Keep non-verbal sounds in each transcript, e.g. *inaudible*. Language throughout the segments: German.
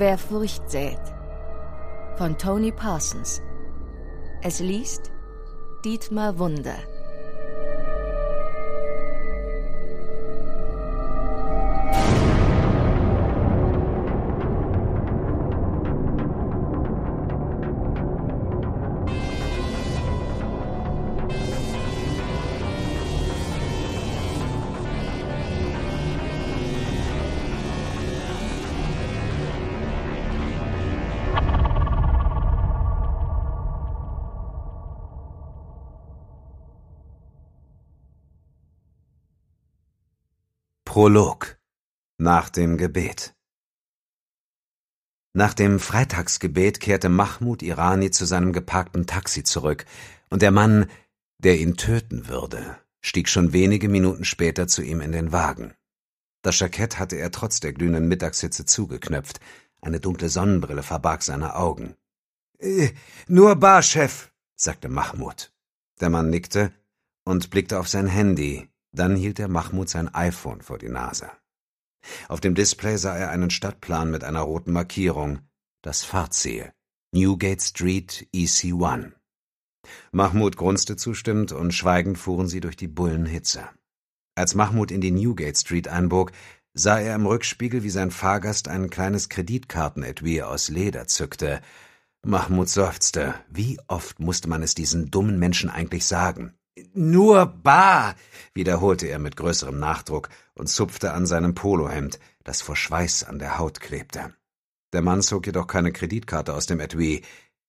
Wer Furcht sät. Von Tony Parsons. Es liest Dietmar Wunder. Prolog nach dem Gebet Nach dem Freitagsgebet kehrte Mahmoud Irani zu seinem geparkten Taxi zurück, und der Mann, der ihn töten würde, stieg schon wenige Minuten später zu ihm in den Wagen. Das Jackett hatte er trotz der glühenden Mittagshitze zugeknöpft, eine dunkle Sonnenbrille verbarg seine Augen. Äh, nur Barchef, sagte Mahmoud. Der Mann nickte und blickte auf sein Handy, dann hielt er Mahmoud sein iPhone vor die Nase. Auf dem Display sah er einen Stadtplan mit einer roten Markierung. Das Fahrziel. Newgate Street EC1. Mahmoud grunzte zustimmend und schweigend fuhren sie durch die Bullenhitze. Als Mahmoud in die Newgate Street einbog, sah er im Rückspiegel, wie sein Fahrgast ein kleines Kreditkartenetui aus Leder zückte. Mahmoud seufzte. Wie oft musste man es diesen dummen Menschen eigentlich sagen? Nur bar, wiederholte er mit größerem Nachdruck und zupfte an seinem Polohemd, das vor Schweiß an der Haut klebte. Der Mann zog jedoch keine Kreditkarte aus dem Etui.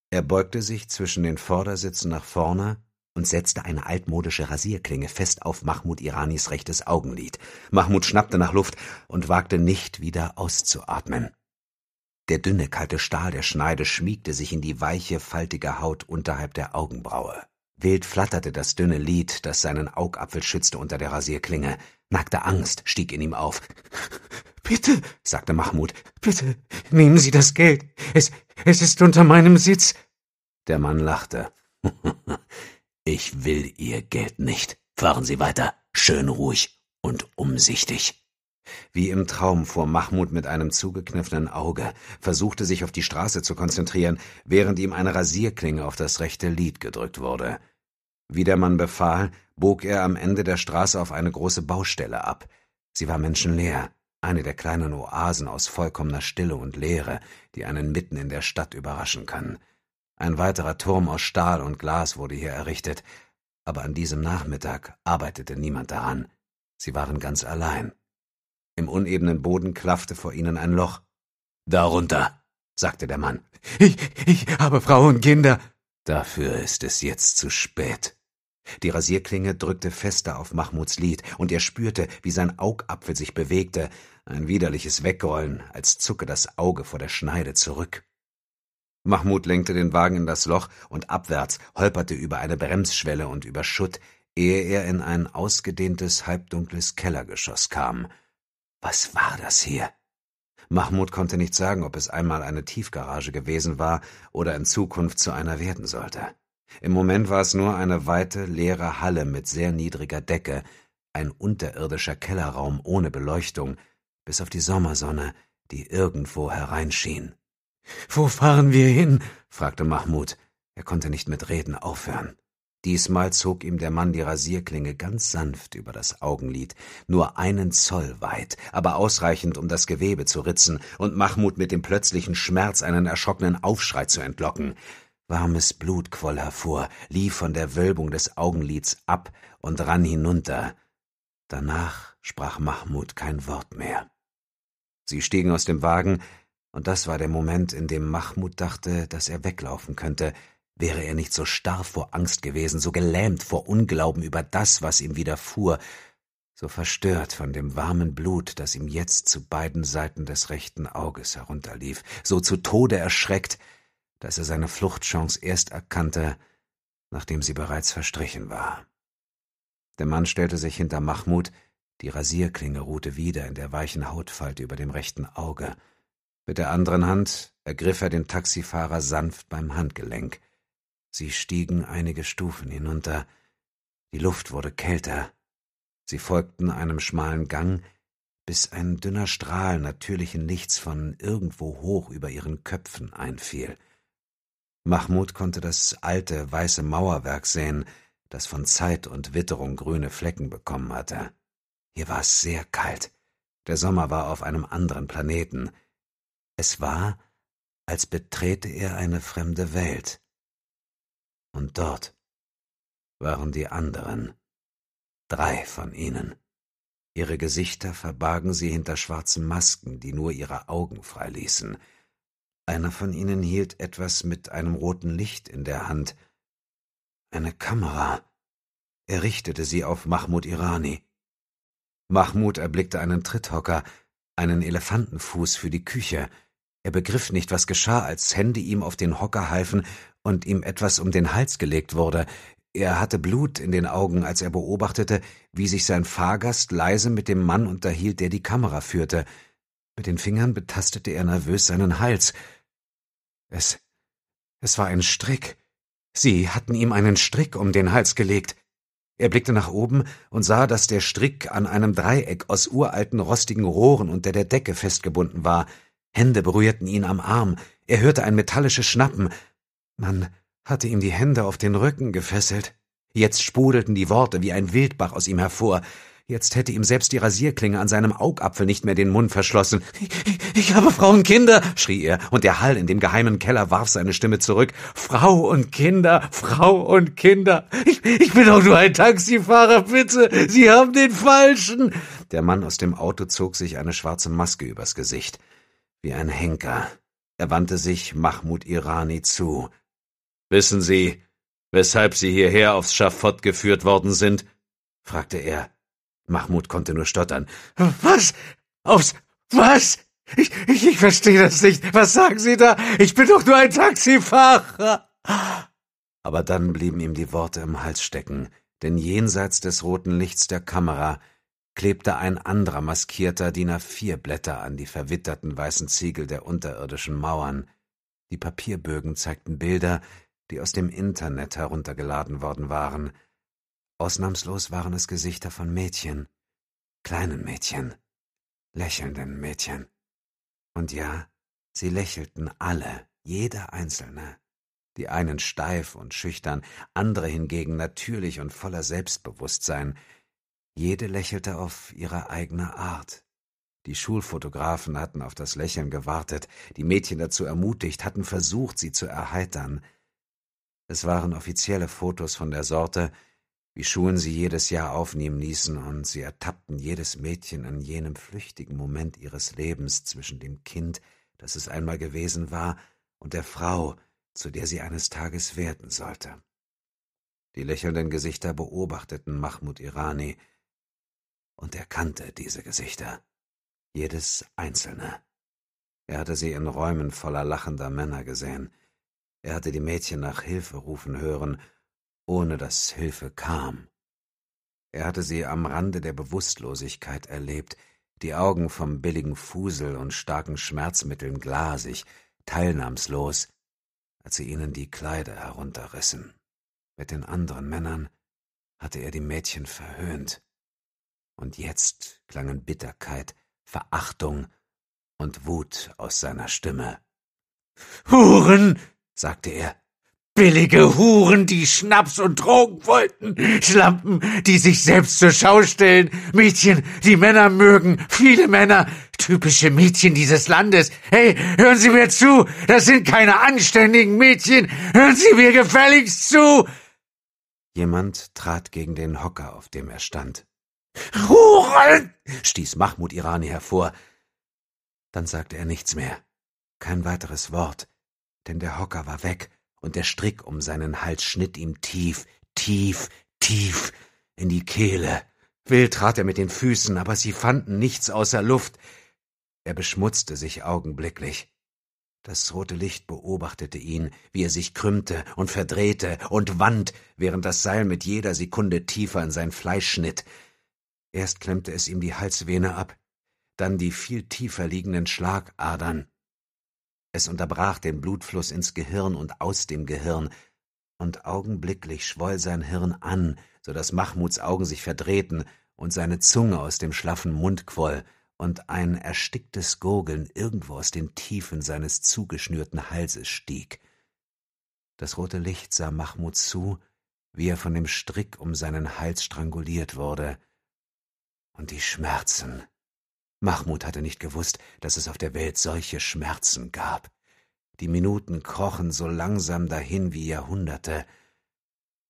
Er beugte sich zwischen den Vordersitzen nach vorne und setzte eine altmodische Rasierklinge fest auf Mahmud Iranis rechtes Augenlid. Mahmud schnappte nach Luft und wagte nicht wieder auszuatmen. Der dünne, kalte Stahl der Schneide schmiegte sich in die weiche, faltige Haut unterhalb der Augenbraue. Wild flatterte das dünne Lied, das seinen Augapfel schützte unter der Rasierklinge. Nackte Angst stieg in ihm auf. Bitte, sagte Mahmud, bitte, nehmen Sie das Geld. Es, es ist unter meinem Sitz. Der Mann lachte. *laughs* ich will Ihr Geld nicht. Fahren Sie weiter, schön ruhig und umsichtig. Wie im Traum fuhr Mahmud mit einem zugekniffenen Auge, versuchte sich auf die Straße zu konzentrieren, während ihm eine Rasierklinge auf das rechte Lid gedrückt wurde. Wie der Mann befahl, bog er am Ende der Straße auf eine große Baustelle ab. Sie war menschenleer, eine der kleinen Oasen aus vollkommener Stille und Leere, die einen mitten in der Stadt überraschen können. Ein weiterer Turm aus Stahl und Glas wurde hier errichtet, aber an diesem Nachmittag arbeitete niemand daran. Sie waren ganz allein. Im unebenen Boden klaffte vor ihnen ein Loch. Darunter, sagte der Mann. Ich, ich habe Frau und Kinder. Dafür ist es jetzt zu spät. Die Rasierklinge drückte fester auf Mahmuds Lid, und er spürte, wie sein Augapfel sich bewegte, ein widerliches Wegrollen, als zucke das Auge vor der Schneide zurück. Mahmud lenkte den Wagen in das Loch und abwärts, holperte über eine Bremsschwelle und über Schutt, ehe er in ein ausgedehntes, halbdunkles Kellergeschoss kam. Was war das hier? Mahmud konnte nicht sagen, ob es einmal eine Tiefgarage gewesen war oder in Zukunft zu einer werden sollte. Im Moment war es nur eine weite, leere Halle mit sehr niedriger Decke, ein unterirdischer Kellerraum ohne Beleuchtung, bis auf die Sommersonne, die irgendwo hereinschien. Wo fahren wir hin? fragte Mahmud. Er konnte nicht mit Reden aufhören. Diesmal zog ihm der Mann die Rasierklinge ganz sanft über das Augenlid, nur einen Zoll weit, aber ausreichend, um das Gewebe zu ritzen und Mahmud mit dem plötzlichen Schmerz einen erschrockenen Aufschrei zu entlocken. Warmes Blut quoll hervor, lief von der Wölbung des Augenlids ab und rann hinunter. Danach sprach Mahmud kein Wort mehr. Sie stiegen aus dem Wagen, und das war der Moment, in dem Mahmud dachte, dass er weglaufen könnte, Wäre er nicht so starr vor Angst gewesen, so gelähmt vor Unglauben über das, was ihm widerfuhr, so verstört von dem warmen Blut, das ihm jetzt zu beiden Seiten des rechten Auges herunterlief, so zu Tode erschreckt, dass er seine Fluchtchance erst erkannte, nachdem sie bereits verstrichen war. Der Mann stellte sich hinter Mahmud, die Rasierklinge ruhte wieder in der weichen Hautfalte über dem rechten Auge. Mit der anderen Hand ergriff er den Taxifahrer sanft beim Handgelenk. Sie stiegen einige Stufen hinunter. Die Luft wurde kälter. Sie folgten einem schmalen Gang, bis ein dünner Strahl natürlichen Lichts von irgendwo hoch über ihren Köpfen einfiel. Mahmud konnte das alte, weiße Mauerwerk sehen, das von Zeit und Witterung grüne Flecken bekommen hatte. Hier war es sehr kalt. Der Sommer war auf einem anderen Planeten. Es war, als betrete er eine fremde Welt. Und dort waren die anderen, drei von ihnen. Ihre Gesichter verbargen sie hinter schwarzen Masken, die nur ihre Augen freiließen. Einer von ihnen hielt etwas mit einem roten Licht in der Hand. Eine Kamera. Er richtete sie auf Mahmud Irani. Mahmud erblickte einen Tritthocker, einen Elefantenfuß für die Küche. Er begriff nicht, was geschah, als Hände ihm auf den Hocker halfen und ihm etwas um den Hals gelegt wurde. Er hatte Blut in den Augen, als er beobachtete, wie sich sein Fahrgast leise mit dem Mann unterhielt, der die Kamera führte. Mit den Fingern betastete er nervös seinen Hals. Es. es war ein Strick. Sie hatten ihm einen Strick um den Hals gelegt. Er blickte nach oben und sah, dass der Strick an einem Dreieck aus uralten rostigen Rohren unter der Decke festgebunden war. Hände berührten ihn am Arm. Er hörte ein metallisches Schnappen, man hatte ihm die Hände auf den Rücken gefesselt. Jetzt sprudelten die Worte wie ein Wildbach aus ihm hervor. Jetzt hätte ihm selbst die Rasierklinge an seinem Augapfel nicht mehr den Mund verschlossen. Ich, ich habe Frau und Kinder, schrie er, und der Hall in dem geheimen Keller warf seine Stimme zurück. Frau und Kinder, Frau und Kinder. Ich, ich bin doch nur ein Taxifahrer, bitte. Sie haben den falschen. Der Mann aus dem Auto zog sich eine schwarze Maske übers Gesicht. Wie ein Henker. Er wandte sich Mahmud Irani zu. Wissen Sie, weshalb Sie hierher aufs Schafott geführt worden sind? fragte er. Mahmud konnte nur stottern. Was? Aufs was? Ich, ich, ich verstehe das nicht. Was sagen Sie da? Ich bin doch nur ein Taxifahrer. Aber dann blieben ihm die Worte im Hals stecken, denn jenseits des roten Lichts der Kamera klebte ein anderer maskierter Diener vier blätter an die verwitterten weißen Ziegel der unterirdischen Mauern. Die Papierbögen zeigten Bilder, die aus dem Internet heruntergeladen worden waren. Ausnahmslos waren es Gesichter von Mädchen, kleinen Mädchen, lächelnden Mädchen. Und ja, sie lächelten alle, jeder einzelne. Die einen steif und schüchtern, andere hingegen natürlich und voller Selbstbewusstsein. Jede lächelte auf ihre eigene Art. Die Schulfotografen hatten auf das Lächeln gewartet, die Mädchen dazu ermutigt, hatten versucht, sie zu erheitern. Es waren offizielle Fotos von der Sorte, wie Schulen sie jedes Jahr aufnehmen ließen, und sie ertappten jedes Mädchen an jenem flüchtigen Moment ihres Lebens zwischen dem Kind, das es einmal gewesen war, und der Frau, zu der sie eines Tages werden sollte. Die lächelnden Gesichter beobachteten Mahmud Irani, und er kannte diese Gesichter, jedes einzelne. Er hatte sie in Räumen voller lachender Männer gesehen, er hatte die Mädchen nach Hilfe rufen hören, ohne dass Hilfe kam. Er hatte sie am Rande der Bewusstlosigkeit erlebt, die Augen vom billigen Fusel und starken Schmerzmitteln glasig, teilnahmslos, als sie ihnen die Kleider herunterrissen. Mit den anderen Männern hatte er die Mädchen verhöhnt. Und jetzt klangen Bitterkeit, Verachtung und Wut aus seiner Stimme. Huren! sagte er. Billige Huren, die Schnaps und Drogen wollten, Schlampen, die sich selbst zur Schau stellen, Mädchen, die Männer mögen, viele Männer, typische Mädchen dieses Landes. Hey, hören Sie mir zu, das sind keine anständigen Mädchen, hören Sie mir gefälligst zu. Jemand trat gegen den Hocker, auf dem er stand. Huren! stieß Mahmud Irani hervor. Dann sagte er nichts mehr, kein weiteres Wort denn der Hocker war weg und der Strick um seinen Hals schnitt ihm tief, tief, tief in die Kehle. Wild trat er mit den Füßen, aber sie fanden nichts außer Luft. Er beschmutzte sich augenblicklich. Das rote Licht beobachtete ihn, wie er sich krümmte und verdrehte und wand, während das Seil mit jeder Sekunde tiefer in sein Fleisch schnitt. Erst klemmte es ihm die Halsvene ab, dann die viel tiefer liegenden Schlagadern. Es unterbrach den Blutfluss ins Gehirn und aus dem Gehirn, und augenblicklich schwoll sein Hirn an, so daß Mahmuds Augen sich verdrehten und seine Zunge aus dem schlaffen Mund quoll und ein ersticktes Gurgeln irgendwo aus den Tiefen seines zugeschnürten Halses stieg. Das rote Licht sah Mahmud zu, wie er von dem Strick um seinen Hals stranguliert wurde, und die Schmerzen Mahmud hatte nicht gewusst, dass es auf der Welt solche Schmerzen gab. Die Minuten krochen so langsam dahin wie Jahrhunderte.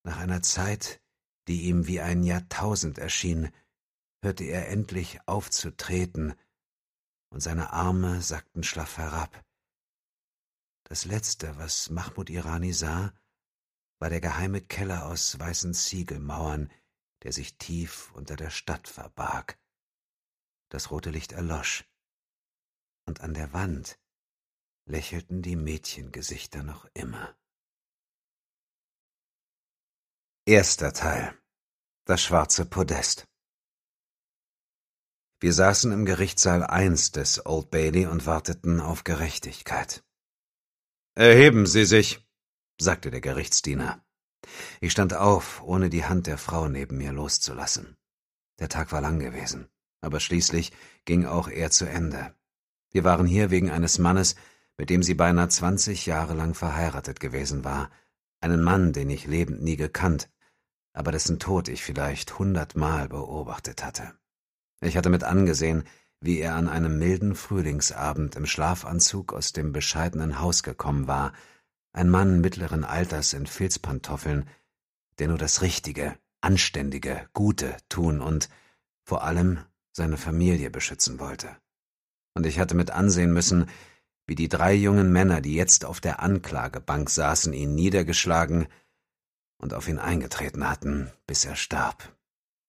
Nach einer Zeit, die ihm wie ein Jahrtausend erschien, hörte er endlich auf zu treten, und seine Arme sackten schlaff herab. Das Letzte, was Mahmud Irani sah, war der geheime Keller aus weißen Ziegelmauern, der sich tief unter der Stadt verbarg das rote Licht erlosch, und an der Wand lächelten die Mädchengesichter noch immer. Erster Teil Das schwarze Podest Wir saßen im Gerichtssaal 1 des Old Bailey und warteten auf Gerechtigkeit. Erheben Sie sich, sagte der Gerichtsdiener. Ich stand auf, ohne die Hand der Frau neben mir loszulassen. Der Tag war lang gewesen aber schließlich ging auch er zu Ende. Wir waren hier wegen eines Mannes, mit dem sie beinahe zwanzig Jahre lang verheiratet gewesen war, einen Mann, den ich lebend nie gekannt, aber dessen Tod ich vielleicht hundertmal beobachtet hatte. Ich hatte mit angesehen, wie er an einem milden Frühlingsabend im Schlafanzug aus dem bescheidenen Haus gekommen war, ein Mann mittleren Alters in Filzpantoffeln, der nur das Richtige, Anständige, Gute tun und vor allem seine Familie beschützen wollte. Und ich hatte mit ansehen müssen, wie die drei jungen Männer, die jetzt auf der Anklagebank saßen, ihn niedergeschlagen und auf ihn eingetreten hatten, bis er starb.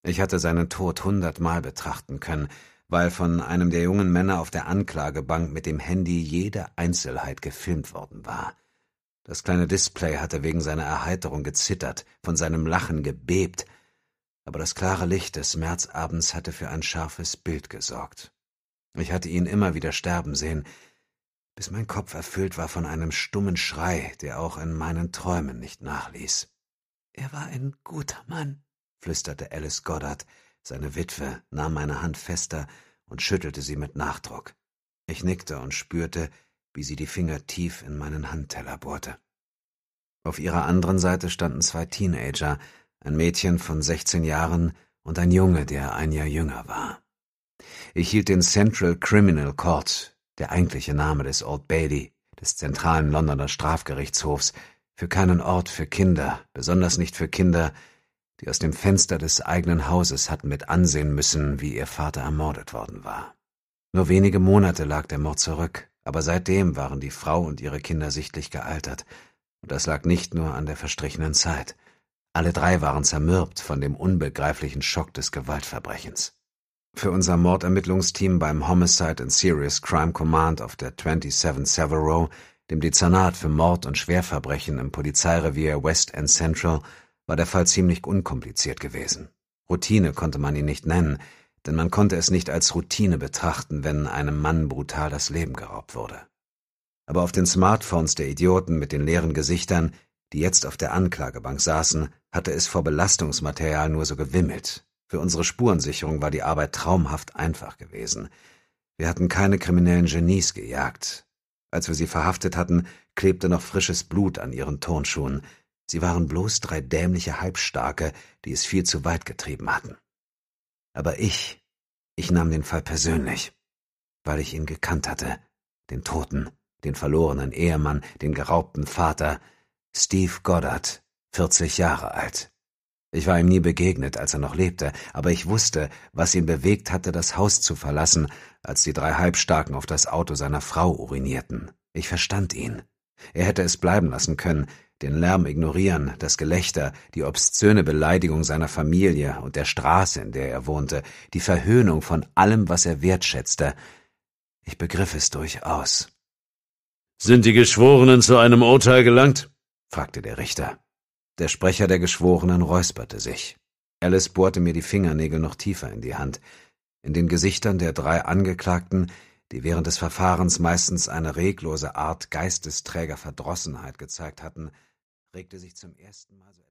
Ich hatte seinen Tod hundertmal betrachten können, weil von einem der jungen Männer auf der Anklagebank mit dem Handy jede Einzelheit gefilmt worden war. Das kleine Display hatte wegen seiner Erheiterung gezittert, von seinem Lachen gebebt, aber das klare Licht des Märzabends hatte für ein scharfes Bild gesorgt. Ich hatte ihn immer wieder sterben sehen, bis mein Kopf erfüllt war von einem stummen Schrei, der auch in meinen Träumen nicht nachließ. Er war ein guter Mann, flüsterte Alice Goddard, seine Witwe, nahm meine Hand fester und schüttelte sie mit Nachdruck. Ich nickte und spürte, wie sie die Finger tief in meinen Handteller bohrte. Auf ihrer anderen Seite standen zwei Teenager, ein Mädchen von 16 Jahren und ein Junge, der ein Jahr jünger war. Ich hielt den Central Criminal Court, der eigentliche Name des Old Bailey, des zentralen Londoner Strafgerichtshofs, für keinen Ort für Kinder, besonders nicht für Kinder, die aus dem Fenster des eigenen Hauses hatten mit ansehen müssen, wie ihr Vater ermordet worden war. Nur wenige Monate lag der Mord zurück, aber seitdem waren die Frau und ihre Kinder sichtlich gealtert, und das lag nicht nur an der verstrichenen Zeit – alle drei waren zermürbt von dem unbegreiflichen Schock des Gewaltverbrechens. Für unser Mordermittlungsteam beim Homicide and Serious Crime Command auf der 27 Severo, dem Dezernat für Mord und Schwerverbrechen im Polizeirevier West End Central, war der Fall ziemlich unkompliziert gewesen. Routine konnte man ihn nicht nennen, denn man konnte es nicht als Routine betrachten, wenn einem Mann brutal das Leben geraubt wurde. Aber auf den Smartphones der Idioten mit den leeren Gesichtern, die jetzt auf der Anklagebank saßen, hatte es vor Belastungsmaterial nur so gewimmelt. Für unsere Spurensicherung war die Arbeit traumhaft einfach gewesen. Wir hatten keine kriminellen Genies gejagt. Als wir sie verhaftet hatten, klebte noch frisches Blut an ihren Turnschuhen. Sie waren bloß drei dämliche Halbstarke, die es viel zu weit getrieben hatten. Aber ich, ich nahm den Fall persönlich, weil ich ihn gekannt hatte, den Toten, den verlorenen Ehemann, den geraubten Vater, Steve Goddard, 40 Jahre alt. Ich war ihm nie begegnet, als er noch lebte, aber ich wusste, was ihn bewegt hatte, das Haus zu verlassen, als die drei Halbstarken auf das Auto seiner Frau urinierten. Ich verstand ihn. Er hätte es bleiben lassen können, den Lärm ignorieren, das Gelächter, die obszöne Beleidigung seiner Familie und der Straße, in der er wohnte, die Verhöhnung von allem, was er wertschätzte. Ich begriff es durchaus. Sind die Geschworenen zu einem Urteil gelangt? fragte der Richter. Der Sprecher der Geschworenen räusperte sich. Alice bohrte mir die Fingernägel noch tiefer in die Hand. In den Gesichtern der drei Angeklagten, die während des Verfahrens meistens eine reglose Art geistesträger Verdrossenheit gezeigt hatten, regte sich zum ersten Mal so